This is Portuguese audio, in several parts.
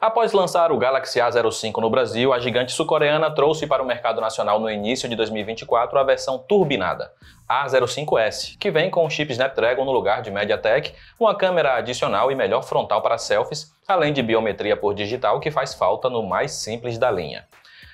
Após lançar o Galaxy A05 no Brasil, a gigante sul-coreana trouxe para o mercado nacional no início de 2024 a versão turbinada, A05S, que vem com o chip Snapdragon no lugar de MediaTek, uma câmera adicional e melhor frontal para selfies, além de biometria por digital que faz falta no mais simples da linha.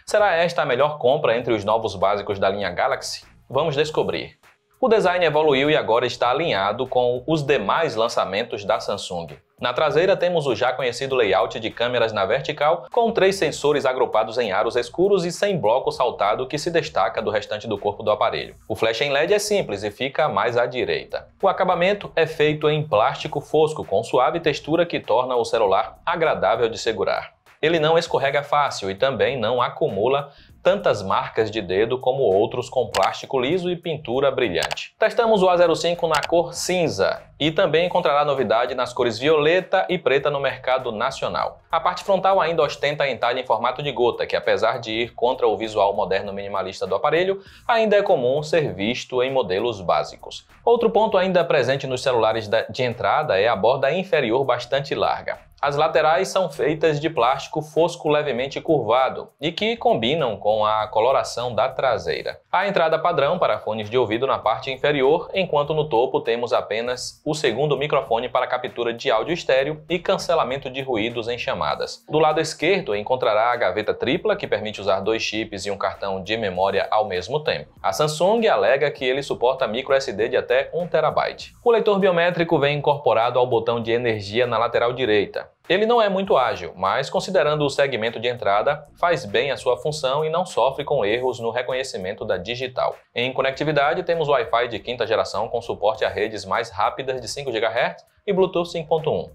Será esta a melhor compra entre os novos básicos da linha Galaxy? Vamos descobrir. O design evoluiu e agora está alinhado com os demais lançamentos da Samsung. Na traseira temos o já conhecido layout de câmeras na vertical, com três sensores agrupados em aros escuros e sem bloco saltado que se destaca do restante do corpo do aparelho. O flash em LED é simples e fica mais à direita. O acabamento é feito em plástico fosco com suave textura que torna o celular agradável de segurar. Ele não escorrega fácil e também não acumula tantas marcas de dedo como outros com plástico liso e pintura brilhante. Testamos o A05 na cor cinza e também encontrará novidade nas cores violeta e preta no mercado nacional. A parte frontal ainda ostenta a entalha em formato de gota, que apesar de ir contra o visual moderno minimalista do aparelho, ainda é comum ser visto em modelos básicos. Outro ponto ainda presente nos celulares de entrada é a borda inferior bastante larga. As laterais são feitas de plástico fosco levemente curvado e que combinam com a coloração da traseira. A entrada padrão para fones de ouvido na parte inferior, enquanto no topo temos apenas o segundo microfone para captura de áudio estéreo e cancelamento de ruídos em chamadas. Do lado esquerdo encontrará a gaveta tripla que permite usar dois chips e um cartão de memória ao mesmo tempo. A Samsung alega que ele suporta micro SD de até 1 TB. O leitor biométrico vem incorporado ao botão de energia na lateral direita. Ele não é muito ágil, mas considerando o segmento de entrada, faz bem a sua função e não sofre com erros no reconhecimento da digital. Em conectividade, temos Wi-Fi de quinta geração com suporte a redes mais rápidas de 5 GHz e Bluetooth 5.1.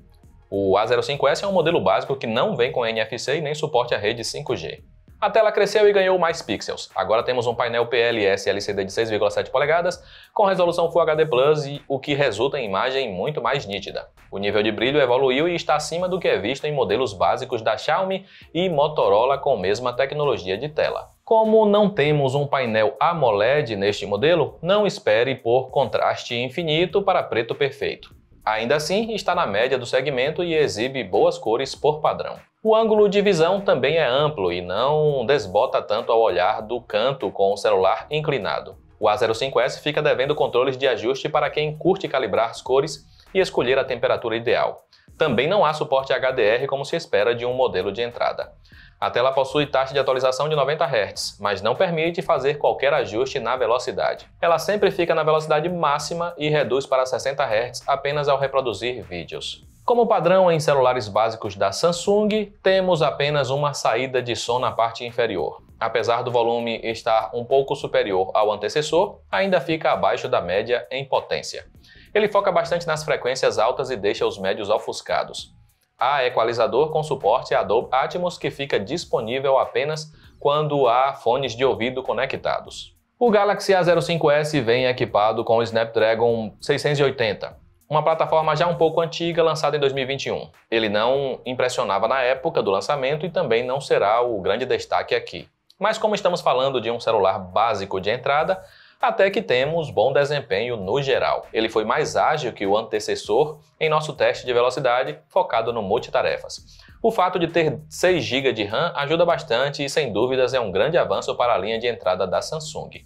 O A05S é um modelo básico que não vem com NFC e nem suporte a rede 5G. A tela cresceu e ganhou mais pixels. Agora temos um painel PLS LCD de 6,7 polegadas com resolução Full HD Plus, e o que resulta em imagem muito mais nítida. O nível de brilho evoluiu e está acima do que é visto em modelos básicos da Xiaomi e Motorola com mesma tecnologia de tela. Como não temos um painel AMOLED neste modelo, não espere por contraste infinito para preto perfeito. Ainda assim, está na média do segmento e exibe boas cores por padrão. O ângulo de visão também é amplo e não desbota tanto ao olhar do canto com o celular inclinado. O A05S fica devendo controles de ajuste para quem curte calibrar as cores e escolher a temperatura ideal. Também não há suporte HDR como se espera de um modelo de entrada. A tela possui taxa de atualização de 90 Hz, mas não permite fazer qualquer ajuste na velocidade. Ela sempre fica na velocidade máxima e reduz para 60 Hz apenas ao reproduzir vídeos. Como padrão em celulares básicos da Samsung, temos apenas uma saída de som na parte inferior. Apesar do volume estar um pouco superior ao antecessor, ainda fica abaixo da média em potência. Ele foca bastante nas frequências altas e deixa os médios ofuscados. Há equalizador com suporte Adobe Atmos que fica disponível apenas quando há fones de ouvido conectados. O Galaxy A05s vem equipado com o Snapdragon 680, uma plataforma já um pouco antiga lançada em 2021. Ele não impressionava na época do lançamento e também não será o grande destaque aqui. Mas como estamos falando de um celular básico de entrada, até que temos bom desempenho no geral. Ele foi mais ágil que o antecessor em nosso teste de velocidade focado no multitarefas. O fato de ter 6 GB de RAM ajuda bastante e sem dúvidas é um grande avanço para a linha de entrada da Samsung.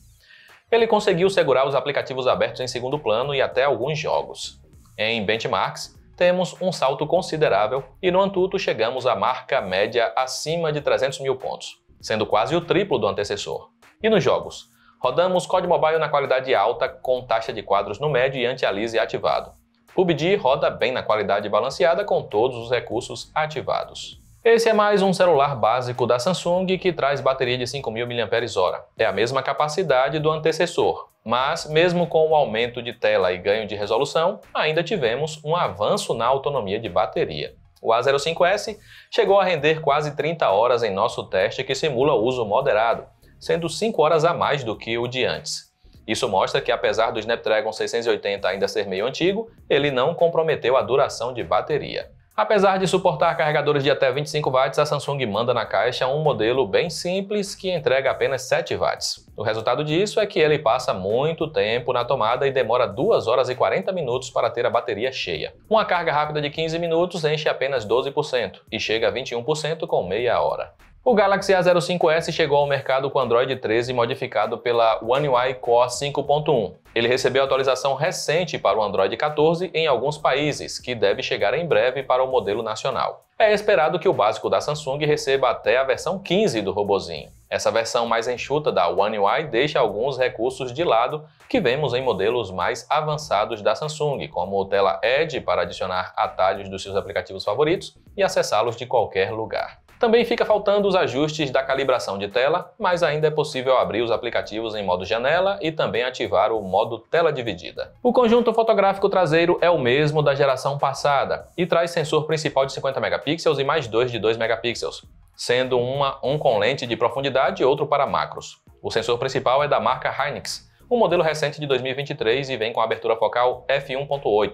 Ele conseguiu segurar os aplicativos abertos em segundo plano e até alguns jogos. Em benchmarks, temos um salto considerável e no Antutu chegamos à marca média acima de 300 mil pontos, sendo quase o triplo do antecessor. E nos jogos? Rodamos COD Mobile na qualidade alta com taxa de quadros no médio e anti alise ativado. PUBG roda bem na qualidade balanceada com todos os recursos ativados. Esse é mais um celular básico da Samsung que traz bateria de 5.000 mAh. É a mesma capacidade do antecessor, mas mesmo com o aumento de tela e ganho de resolução, ainda tivemos um avanço na autonomia de bateria. O A05S chegou a render quase 30 horas em nosso teste que simula uso moderado, sendo 5 horas a mais do que o de antes. Isso mostra que apesar do Snapdragon 680 ainda ser meio antigo, ele não comprometeu a duração de bateria. Apesar de suportar carregadores de até 25 watts, a Samsung manda na caixa um modelo bem simples que entrega apenas 7 watts. O resultado disso é que ele passa muito tempo na tomada e demora 2 horas e 40 minutos para ter a bateria cheia. Uma carga rápida de 15 minutos enche apenas 12% e chega a 21% com meia hora. O Galaxy A05s chegou ao mercado com Android 13 modificado pela One UI Core 5.1. Ele recebeu atualização recente para o Android 14 em alguns países, que deve chegar em breve para o modelo nacional. É esperado que o básico da Samsung receba até a versão 15 do robozinho. Essa versão mais enxuta da One UI deixa alguns recursos de lado que vemos em modelos mais avançados da Samsung, como tela Edge para adicionar atalhos dos seus aplicativos favoritos e acessá-los de qualquer lugar. Também fica faltando os ajustes da calibração de tela, mas ainda é possível abrir os aplicativos em modo janela e também ativar o modo tela dividida. O conjunto fotográfico traseiro é o mesmo da geração passada e traz sensor principal de 50 megapixels e mais dois de 2 megapixels, sendo uma, um com lente de profundidade e outro para macros. O sensor principal é da marca Hynix, um modelo recente de 2023 e vem com abertura focal f1.8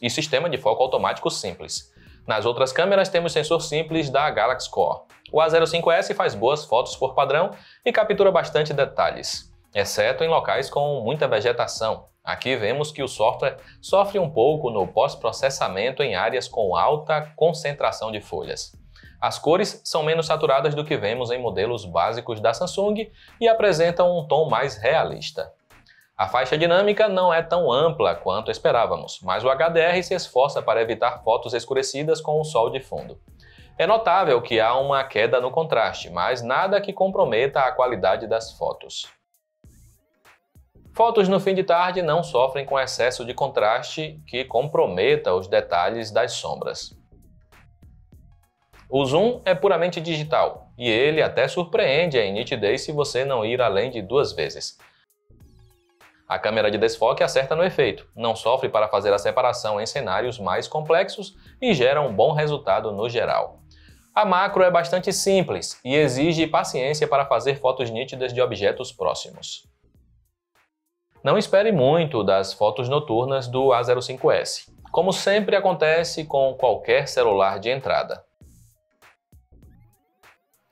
e sistema de foco automático simples. Nas outras câmeras temos sensor simples da Galaxy Core. O A05S faz boas fotos por padrão e captura bastante detalhes, exceto em locais com muita vegetação. Aqui vemos que o software sofre um pouco no pós-processamento em áreas com alta concentração de folhas. As cores são menos saturadas do que vemos em modelos básicos da Samsung e apresentam um tom mais realista. A faixa dinâmica não é tão ampla quanto esperávamos, mas o HDR se esforça para evitar fotos escurecidas com o sol de fundo. É notável que há uma queda no contraste, mas nada que comprometa a qualidade das fotos. Fotos no fim de tarde não sofrem com excesso de contraste que comprometa os detalhes das sombras. O zoom é puramente digital, e ele até surpreende em nitidez se você não ir além de duas vezes. A câmera de desfoque acerta no efeito, não sofre para fazer a separação em cenários mais complexos e gera um bom resultado no geral. A macro é bastante simples e exige paciência para fazer fotos nítidas de objetos próximos. Não espere muito das fotos noturnas do A05S, como sempre acontece com qualquer celular de entrada.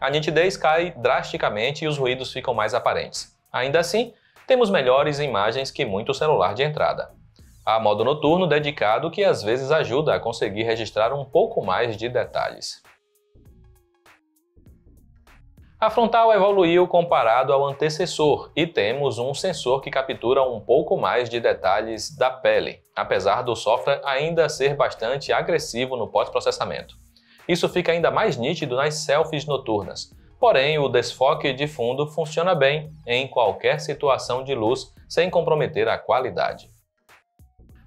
A nitidez cai drasticamente e os ruídos ficam mais aparentes. Ainda assim, temos melhores imagens que muito celular de entrada. Há modo noturno dedicado que às vezes ajuda a conseguir registrar um pouco mais de detalhes. A frontal evoluiu comparado ao antecessor e temos um sensor que captura um pouco mais de detalhes da pele, apesar do software ainda ser bastante agressivo no pós-processamento. Isso fica ainda mais nítido nas selfies noturnas, Porém, o desfoque de fundo funciona bem em qualquer situação de luz sem comprometer a qualidade.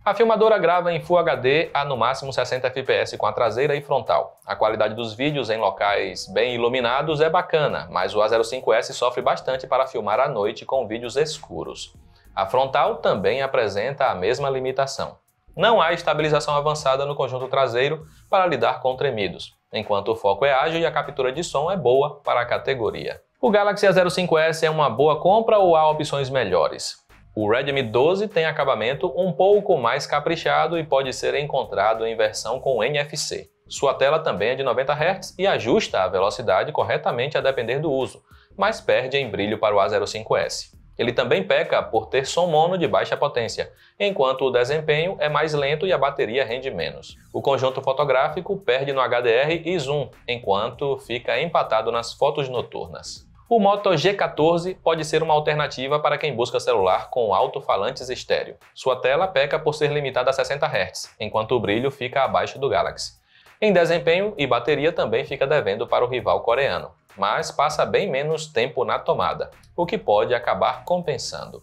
A filmadora grava em Full HD a no máximo 60 fps com a traseira e frontal. A qualidade dos vídeos em locais bem iluminados é bacana, mas o A05S sofre bastante para filmar à noite com vídeos escuros. A frontal também apresenta a mesma limitação. Não há estabilização avançada no conjunto traseiro para lidar com tremidos enquanto o foco é ágil e a captura de som é boa para a categoria. O Galaxy A05s é uma boa compra ou há opções melhores? O Redmi 12 tem acabamento um pouco mais caprichado e pode ser encontrado em versão com NFC. Sua tela também é de 90 Hz e ajusta a velocidade corretamente a depender do uso, mas perde em brilho para o A05s. Ele também peca por ter som mono de baixa potência, enquanto o desempenho é mais lento e a bateria rende menos. O conjunto fotográfico perde no HDR e zoom, enquanto fica empatado nas fotos noturnas. O Moto G14 pode ser uma alternativa para quem busca celular com alto-falantes estéreo. Sua tela peca por ser limitada a 60 Hz, enquanto o brilho fica abaixo do Galaxy. Em desempenho e bateria também fica devendo para o rival coreano mas passa bem menos tempo na tomada, o que pode acabar compensando.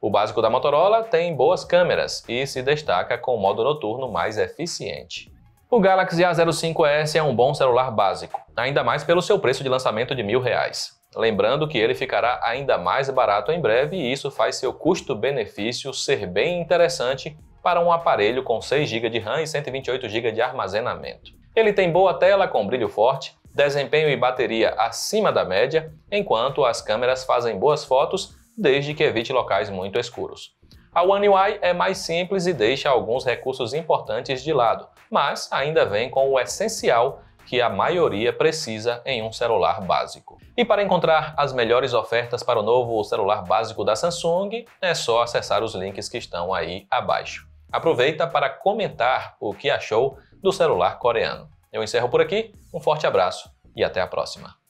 O básico da Motorola tem boas câmeras e se destaca com o modo noturno mais eficiente. O Galaxy A05s é um bom celular básico, ainda mais pelo seu preço de lançamento de mil reais. Lembrando que ele ficará ainda mais barato em breve e isso faz seu custo-benefício ser bem interessante para um aparelho com 6 GB de RAM e 128 GB de armazenamento. Ele tem boa tela com brilho forte, desempenho e bateria acima da média, enquanto as câmeras fazem boas fotos desde que evite locais muito escuros. A One UI é mais simples e deixa alguns recursos importantes de lado, mas ainda vem com o essencial que a maioria precisa em um celular básico. E para encontrar as melhores ofertas para o novo celular básico da Samsung, é só acessar os links que estão aí abaixo. Aproveita para comentar o que achou do celular coreano. Eu encerro por aqui, um forte abraço e até a próxima.